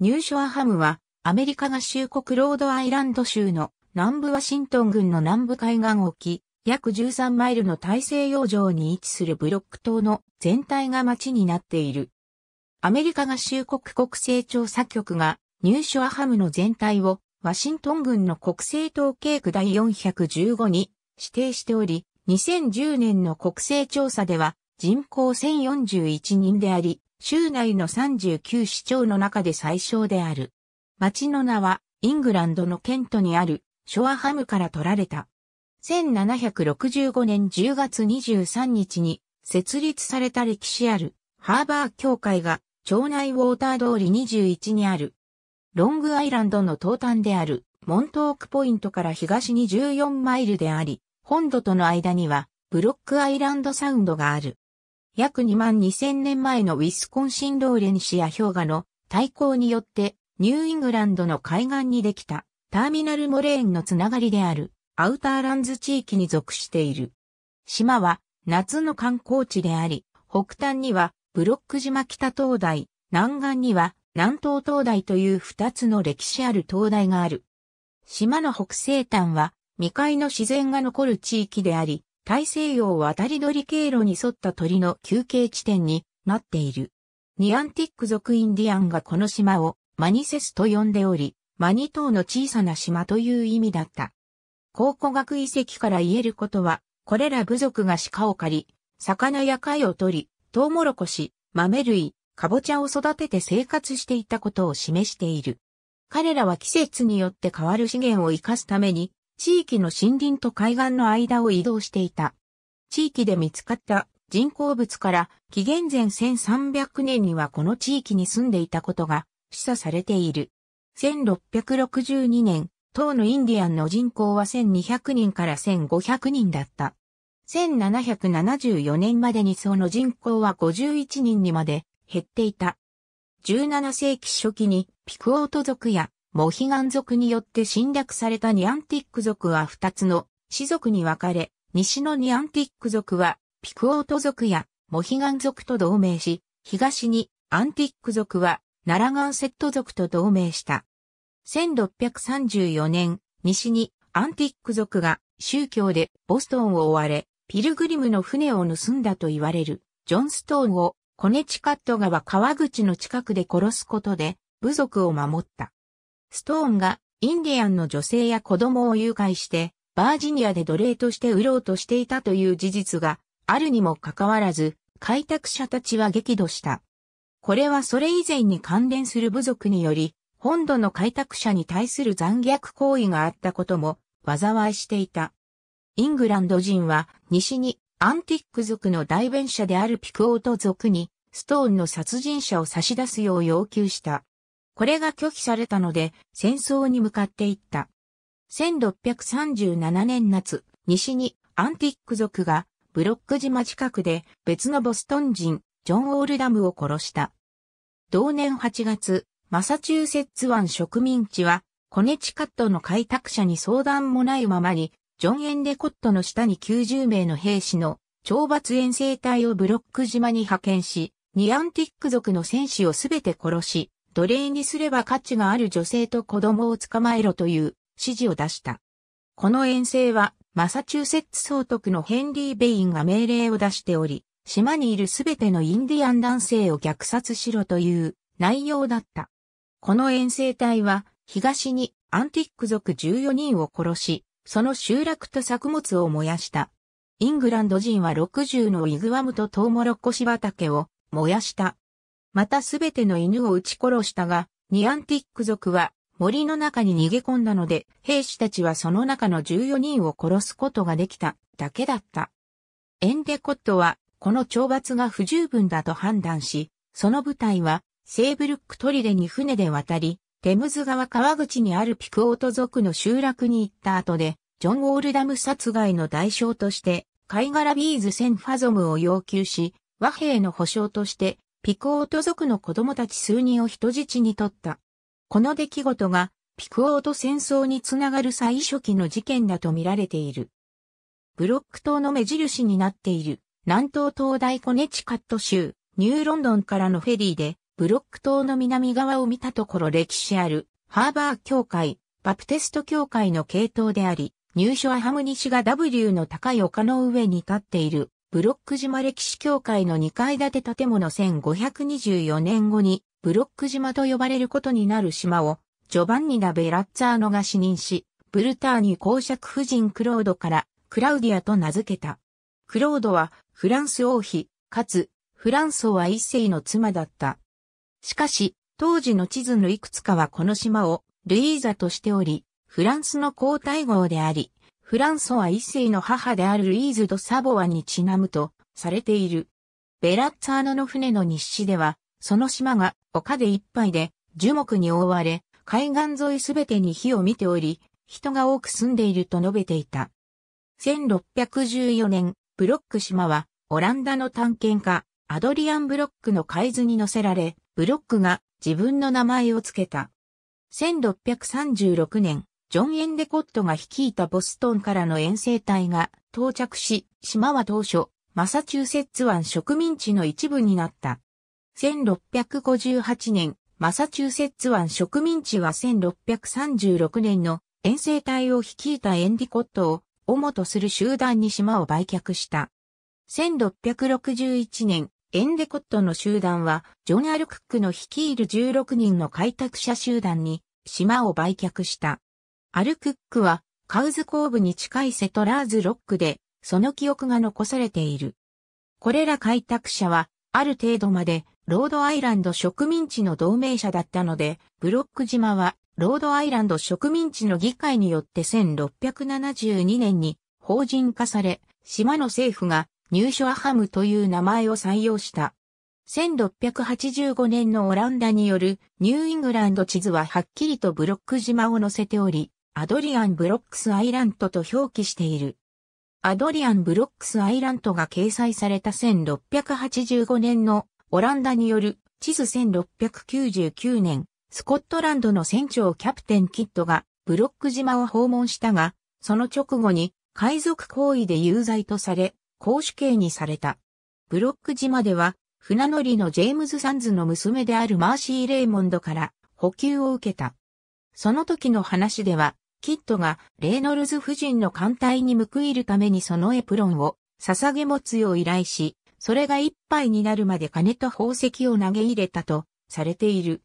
ニューショアハムは、アメリカ合衆国ロードアイランド州の南部ワシントン郡の南部海岸沖、約13マイルの大西洋上に位置するブロック島の全体が町になっている。アメリカ合衆国国勢調査局がニューショアハムの全体をワシントン郡の国勢統計区第415に指定しており、2010年の国勢調査では人口1041人であり、州内の39市町の中で最小である。町の名は、イングランドのケントにある、ショアハムから取られた。1765年10月23日に設立された歴史あるハーバー協会が町内ウォーター通り21にあるロングアイランドの東端であるモントークポイントから東に14マイルであり、本土との間にはブロックアイランドサウンドがある。約2万2000年前のウィスコンシンローレンシア氷河の対抗によってニューイングランドの海岸にできたターミナルモレーンのつながりであるアウターランズ地域に属している。島は夏の観光地であり、北端にはブロック島北灯台、南岸には南東灯台という二つの歴史ある灯台がある。島の北西端は未開の自然が残る地域であり、大西洋渡り鳥経路に沿った鳥の休憩地点になっている。ニアンティック族インディアンがこの島をマニセスと呼んでおり、マニ島の小さな島という意味だった。考古学遺跡から言えることは、これら部族が鹿を狩り、魚や貝を取り、トウモロコシ、豆類、カボチャを育てて生活していたことを示している。彼らは季節によって変わる資源を生かすために、地域の森林と海岸の間を移動していた。地域で見つかった人工物から紀元前1300年にはこの地域に住んでいたことが示唆されている。1662年、当のインディアンの人口は1200人から1500人だった。1774年までにその人口は51人にまで減っていた。17世紀初期にピクオート族やモヒガン族によって侵略されたニアンティック族は2つの氏族に分かれ、西のニアンティック族はピクオート族やモヒガン族と同盟し、東にアンティック族はナラガンセット族と同盟した。1634年、西にアンティック族が宗教でボストンを追われ、ピルグリムの船を盗んだと言われるジョンストーンをコネチカット川川口の近くで殺すことで部族を守った。ストーンがインディアンの女性や子供を誘拐して、バージニアで奴隷として売ろうとしていたという事実があるにもかかわらず、開拓者たちは激怒した。これはそれ以前に関連する部族により、本土の開拓者に対する残虐行為があったことも、災いしていた。イングランド人は、西にアンティック族の代弁者であるピクオート族に、ストーンの殺人者を差し出すよう要求した。これが拒否されたので、戦争に向かっていった。1637年夏、西にアンティック族がブロック島近くで別のボストン人、ジョン・オールダムを殺した。同年8月、マサチューセッツ湾植民地は、コネチカットの開拓者に相談もないままに、ジョン・エンデコットの下に90名の兵士の懲罰遠征隊をブロック島に派遣し、ニアンティック族の戦士をすべて殺し、奴隷にすれば価値がある女性と子供を捕まえろという指示を出した。この遠征は、マサチューセッツ総督のヘンリー・ベインが命令を出しており、島にいるすべてのインディアン男性を虐殺しろという内容だった。この遠征隊は、東にアンティック族14人を殺し、その集落と作物を燃やした。イングランド人は60のイグアムとトウモロコシ畑を燃やした。またすべての犬を撃ち殺したが、ニアンティック族は森の中に逃げ込んだので、兵士たちはその中の14人を殺すことができただけだった。エンデコットは、この懲罰が不十分だと判断し、その部隊は、セーブルックトリレに船で渡り、テムズ川川口にあるピクオート族の集落に行った後で、ジョン・ウォールダム殺害の代償として、貝殻ビーズ1000ファゾムを要求し、和平の保証としてピクオート族の子供たち数人を人質に取った。この出来事がピクオート戦争につながる最初期の事件だと見られている。ブロック島の目印になっている南東東大コネチカット州ニューロンドンからのフェリーでブロック島の南側を見たところ歴史あるハーバー教会、バプテスト教会の系統であり、入所アハム西が W の高い丘の上に立っているブロック島歴史協会の2階建て建物1524年後に、ブロック島と呼ばれることになる島を、ジョバンニ・ダ・ベラッツァーノが死任し、ブルターニュ公爵夫人クロードから、クラウディアと名付けた。クロードは、フランス王妃、かつ、フランソワ一世の妻だった。しかし、当時の地図のいくつかはこの島をルイーザとしており、フランスの皇太后であり、フランソワ一世の母であるリイーズ・ド・サボワにちなむとされている。ベラッツァーノの船の日誌では、その島が丘でいっぱいで樹木に覆われ、海岸沿いすべてに火を見ており、人が多く住んでいると述べていた。1614年、ブロック島は、オランダの探検家、アドリアン・ブロックの海図に載せられ、ブロックが自分の名前を付けた。1636年、ジョン・エンデコットが率いたボストンからの遠征隊が到着し、島は当初、マサチューセッツ湾植民地の一部になった。1658年、マサチューセッツ湾植民地は1636年の遠征隊を率いたエンディコットを主とする集団に島を売却した。1661年、エンデコットの集団は、ジョン・アル・クックの率いる16人の開拓者集団に島を売却した。アルクックは、カウズ後部に近いセトラーズロックで、その記憶が残されている。これら開拓者は、ある程度まで、ロードアイランド植民地の同盟者だったので、ブロック島は、ロードアイランド植民地の議会によって1672年に法人化され、島の政府がニューショアハムという名前を採用した。1685年のオランダによるニューイングランド地図ははっきりとブロック島を載せており、アドリアンブロックスアイラントと表記している。アドリアンブロックスアイラントが掲載された1685年のオランダによる地図1699年、スコットランドの船長キャプテンキッドがブロック島を訪問したが、その直後に海賊行為で有罪とされ、公主刑にされた。ブロック島では、船乗りのジェームズ・サンズの娘であるマーシー・レイモンドから補給を受けた。その時の話では、キッドがレイノルズ夫人の艦隊に報いるためにそのエプロンを捧げ持つよう依頼し、それが一杯になるまで金と宝石を投げ入れたとされている。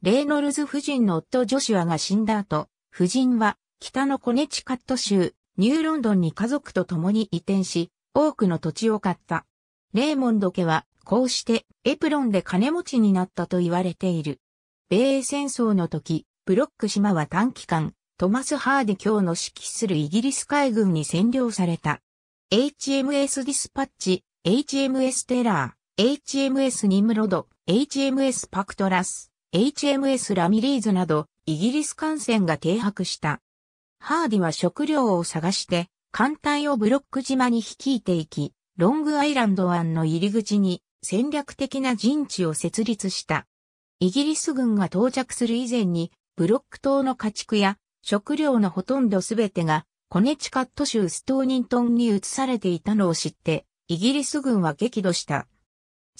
レイノルズ夫人の夫ジョシュアが死んだ後、夫人は北のコネチカット州、ニューロンドンに家族と共に移転し、多くの土地を買った。レーモンド家は、こうしてエプロンで金持ちになったと言われている。米英戦争の時、ブロック島は短期間、トマス・ハーディ卿の指揮するイギリス海軍に占領された。HMS ディスパッチ、HMS テラー、HMS ニムロド、HMS パクトラス、HMS ラミリーズなど、イギリス艦船が停泊した。ハーディは食料を探して、艦隊をブロック島に率いていき、ロングアイランド湾の入り口に戦略的な陣地を設立した。イギリス軍が到着する以前に、ブロック島の家畜や食料のほとんどすべてがコネチカット州ストーニントンに移されていたのを知って、イギリス軍は激怒した。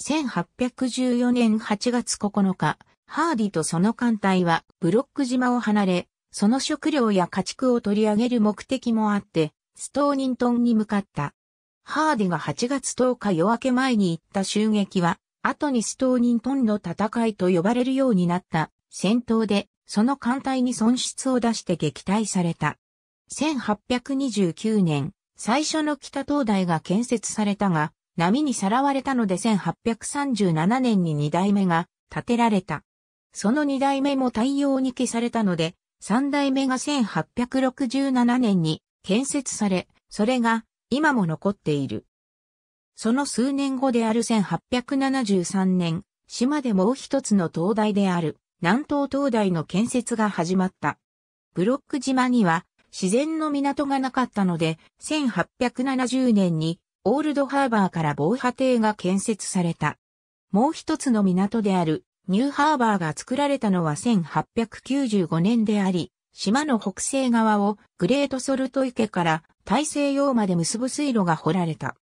1814年8月9日、ハーディとその艦隊はブロック島を離れ、その食料や家畜を取り上げる目的もあって、ストーニントンに向かった。ハーディが8月10日夜明け前に行った襲撃は、後にストーニントンの戦いと呼ばれるようになった戦闘でその艦隊に損失を出して撃退された。1829年、最初の北東大が建設されたが、波にさらわれたので1837年に二代目が建てられた。その二代目も太陽に消されたので、三代目が1867年に建設され、それが今も残っている。その数年後である1873年、島でもう一つの灯台である南東灯台の建設が始まった。ブロック島には自然の港がなかったので、1870年にオールドハーバーから防波堤が建設された。もう一つの港であるニューハーバーが作られたのは1895年であり、島の北西側をグレートソルト池から大西洋まで結ぶ水路が掘られた。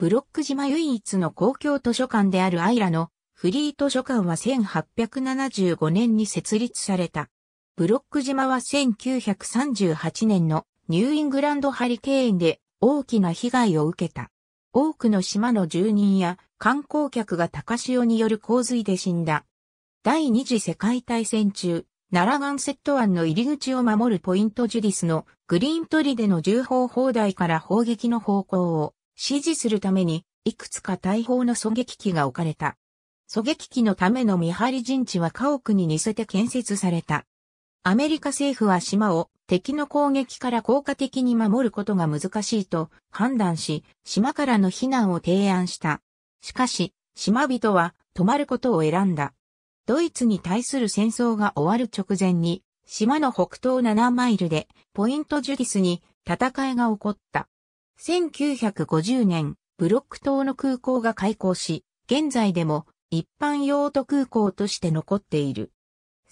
ブロック島唯一の公共図書館であるアイラのフリート書館は1875年に設立された。ブロック島は1938年のニューイングランドハリケーンで大きな被害を受けた。多くの島の住人や観光客が高潮による洪水で死んだ。第二次世界大戦中、奈良セット湾の入り口を守るポイントジュディスのグリーントリでの銃砲砲台から砲撃の方向を指示するためにいくつか大砲の狙撃機が置かれた。狙撃機のための見張り陣地は家屋に似せて建設された。アメリカ政府は島を敵の攻撃から効果的に守ることが難しいと判断し、島からの避難を提案した。しかし、島人は止まることを選んだ。ドイツに対する戦争が終わる直前に、島の北東7マイルで、ポイントジュディスに戦いが起こった。1950年、ブロック島の空港が開港し、現在でも一般用途空港として残っている。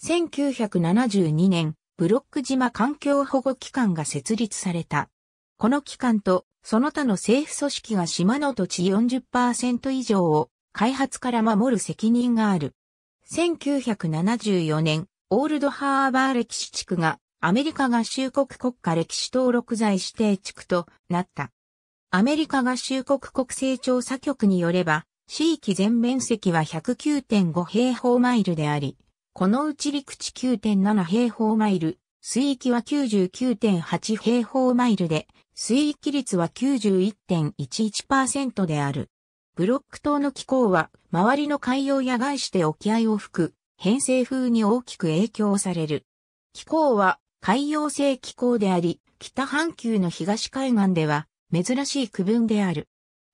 1972年、ブロック島環境保護機関が設立された。この機関とその他の政府組織が島の土地40%以上を開発から守る責任がある。1974年、オールドハーバー歴史地区がアメリカ合衆国国家歴史登録財指定地区となった。アメリカ合衆国国勢調査局によれば、地域全面積は109.5平方マイルであり、このうち陸地9.7平方マイル、水域は99.8平方マイルで、水域率は91.11%である。ブロック島の気候は、周りの海洋や外して沖合を吹く、偏西風に大きく影響される。気候は、海洋性気候であり、北半球の東海岸では、珍しい区分である。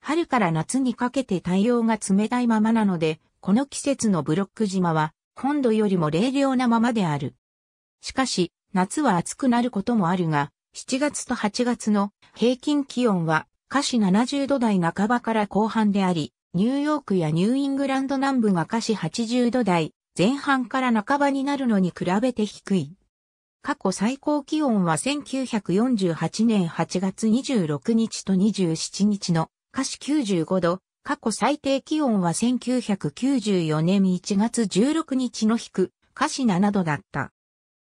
春から夏にかけて太陽が冷たいままなので、この季節のブロック島は、本土よりも冷涼なままである。しかし、夏は暑くなることもあるが、7月と8月の平均気温は、華氏70度台半ばから後半であり、ニューヨークやニューイングランド南部が華氏80度台前半から半ばになるのに比べて低い。過去最高気温は1948年8月26日と27日の華氏95度、過去最低気温は1994年1月16日の低、下氏7度だった。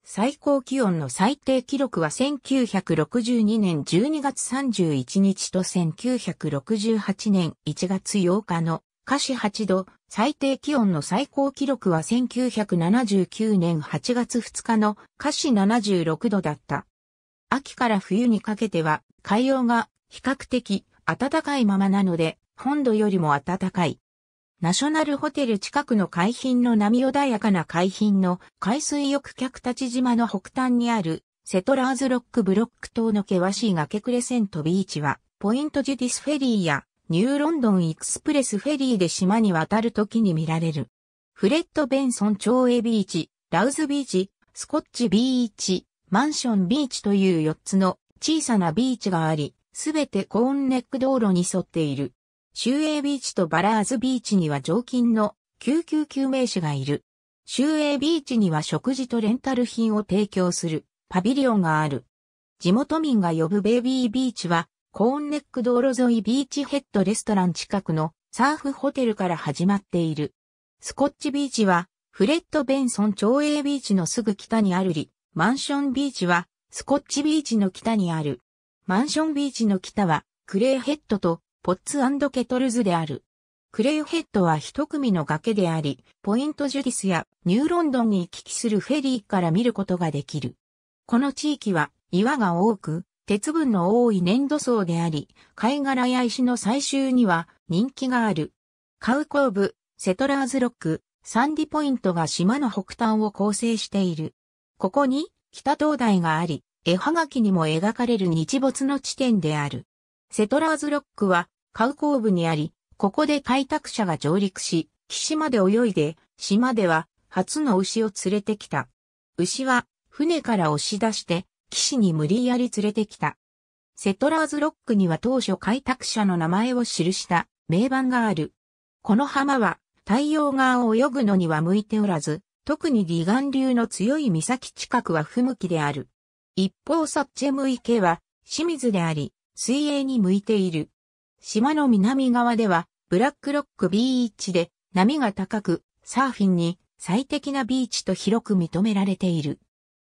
最高気温の最低記録は1962年12月31日と1968年1月8日の下氏8度、最低気温の最高記録は1979年8月2日の華氏76度だった。秋から冬にかけては海洋が比較的暖かいままなので、本土よりも暖かい。ナショナルホテル近くの海浜の波穏やかな海浜の海水浴客立島の北端にあるセトラーズロックブロック島の険しい崖クレセントビーチはポイントジュディスフェリーやニューロンドンエクスプレスフェリーで島に渡る時に見られる。フレッド・ベンソン町営ビーチ、ラウズビーチ、スコッチビーチ、マンションビーチという4つの小さなビーチがあり、すべてコーンネック道路に沿っている。シューエビーチとバラーズビーチには常勤の救急救命士がいる。シューエビーチには食事とレンタル品を提供するパビリオンがある。地元民が呼ぶベイビービーチは、コーンネック道路沿いビーチヘッドレストラン近くのサーフホテルから始まっている。スコッチビーチは、フレッド・ベンソン町営ビーチのすぐ北にあるり、マンションビーチは、スコッチビーチの北にある。マンションビーチの北は、クレイヘッドと、ポッツケトルズである。クレイヘッドは一組の崖であり、ポイントジュディスやニューロンドンに行き来するフェリーから見ることができる。この地域は岩が多く、鉄分の多い粘土層であり、貝殻や石の採集には人気がある。カウコーブ、セトラーズロック、サンディポイントが島の北端を構成している。ここに北灯台があり、絵はがきにも描かれる日没の地点である。セトラーズロックは、カウコー部にあり、ここで開拓者が上陸し、岸まで泳いで、島では、初の牛を連れてきた。牛は、船から押し出して、岸に無理やり連れてきた。セトラーズロックには当初開拓者の名前を記した名板がある。この浜は太陽側を泳ぐのには向いておらず、特に離岸流の強い岬近くは不向きである。一方サッチェム池は清水であり、水泳に向いている。島の南側では、ブラックロックビーチで、波が高く、サーフィンに最適なビーチと広く認められている。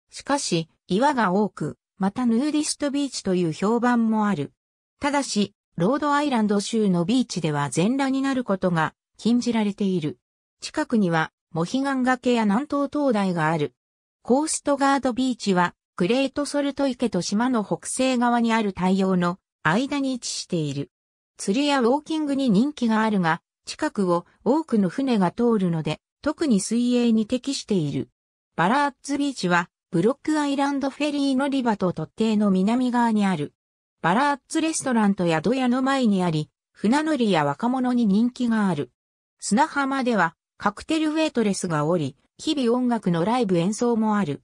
しかし、岩が多く、またヌーディストビーチという評判もある。ただし、ロードアイランド州のビーチでは全裸になることが禁じられている。近くには、モヒガン崖や南東灯台がある。コーストガードビーチはグレートソルト池と島の北西側にある太陽の間に位置している。釣りやウォーキングに人気があるが、近くを多くの船が通るので、特に水泳に適している。バラーッツビーチは、ブロックアイランドフェリー乗り場と突堤の南側にある。バラーッツレストランと宿屋の前にあり、船乗りや若者に人気がある。砂浜では、カクテルウェイトレスがおり、日々音楽のライブ演奏もある。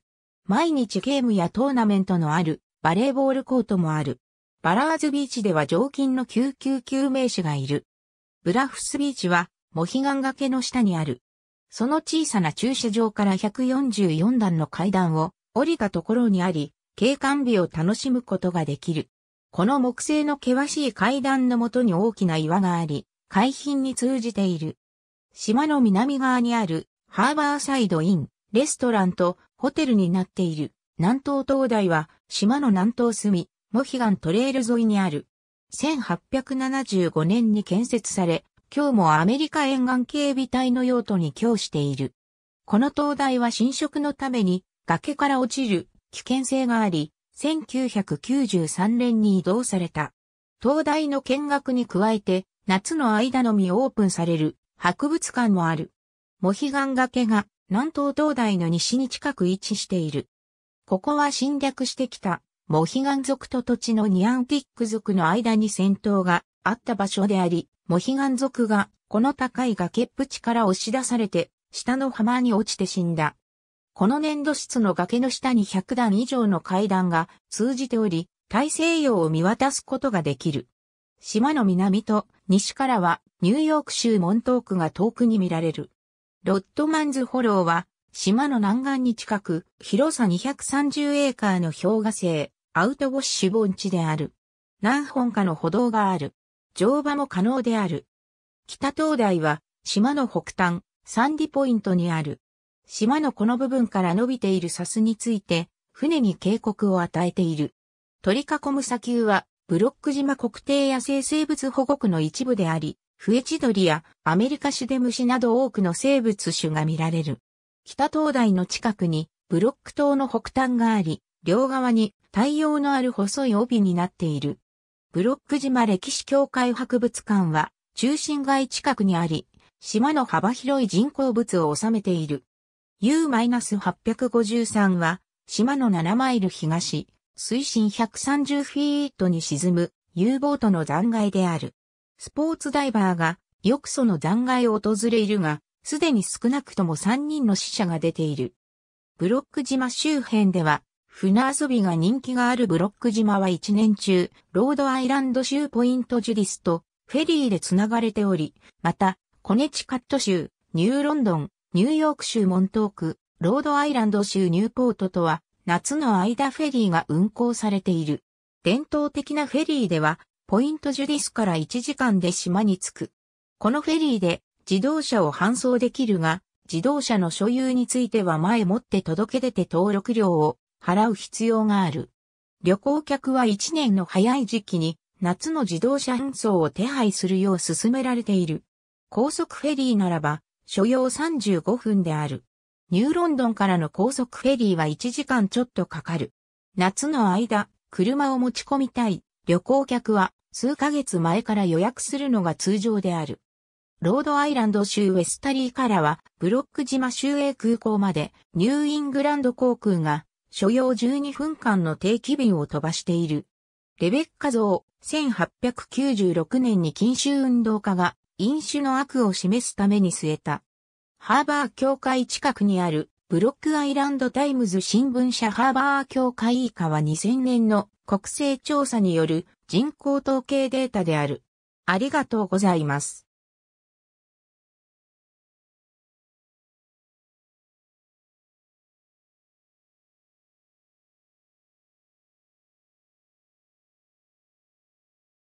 毎日ゲームやトーナメントのあるバレーボールコートもある。バラーズビーチでは常勤の救急救命士がいる。ブラフスビーチは、モヒガン崖の下にある。その小さな駐車場から144段の階段を降りたところにあり、景観美を楽しむことができる。この木製の険しい階段のもとに大きな岩があり、海浜に通じている。島の南側にあるハーバーサイドイン、レストランとホテルになっている。南東灯台は島の南東隅、モヒガントレール沿いにある。1875年に建設され、今日もアメリカ沿岸警備隊の用途に供している。この灯台は侵食のために崖から落ちる危険性があり、1993年に移動された。灯台の見学に加えて、夏の間のみオープンされる博物館もある。モヒガン崖が南東灯台の西に近く位置している。ここは侵略してきた、モヒガン族と土地のニアンティック族の間に戦闘があった場所であり、モヒガン族がこの高い崖っぷちから押し出されて、下の浜に落ちて死んだ。この粘土質の崖の下に100段以上の階段が通じており、大西洋を見渡すことができる。島の南と西からはニューヨーク州モントークが遠くに見られる。ロッドマンズフォローは、島の南岸に近く、広さ230エーカーの氷河性、アウトウォッシュ盆地である。何本かの歩道がある。乗馬も可能である。北灯台は、島の北端、サンディポイントにある。島のこの部分から伸びているサスについて、船に警告を与えている。取り囲む砂丘は、ブロック島国定野生生物保護区の一部であり、フエチドリやアメリカシデムシなど多くの生物種が見られる。北灯台の近くにブロック島の北端があり、両側に太陽のある細い帯になっている。ブロック島歴史協会博物館は中心街近くにあり、島の幅広い人工物を収めている。U-853 は島の7マイル東、水深130フィートに沈む U ボートの残骸である。スポーツダイバーがよくその残骸を訪れるが、すでに少なくとも3人の死者が出ている。ブロック島周辺では、船遊びが人気があるブロック島は一年中、ロードアイランド州ポイントジュディスとフェリーで繋がれており、また、コネチカット州、ニューロンドン、ニューヨーク州モントーク、ロードアイランド州ニューポートとは、夏の間フェリーが運行されている。伝統的なフェリーでは、ポイントジュディスから1時間で島に着く。このフェリーで自動車を搬送できるが、自動車の所有については前もって届け出て登録料を払う必要がある。旅行客は1年の早い時期に夏の自動車搬送を手配するよう勧められている。高速フェリーならば所要35分である。ニューロンドンからの高速フェリーは1時間ちょっとかかる。夏の間、車を持ち込みたい旅行客は数ヶ月前から予約するのが通常である。ロードアイランド州ウェスタリーからは、ブロック島州営空港まで、ニューイングランド航空が、所要12分間の定期便を飛ばしている。レベッカ像、1896年に禁酒運動家が、飲酒の悪を示すために据えた。ハーバー協会近くにある、ブロックアイランドタイムズ新聞社ハーバー協会以下は2000年の国勢調査による人口統計データである。ありがとうございます。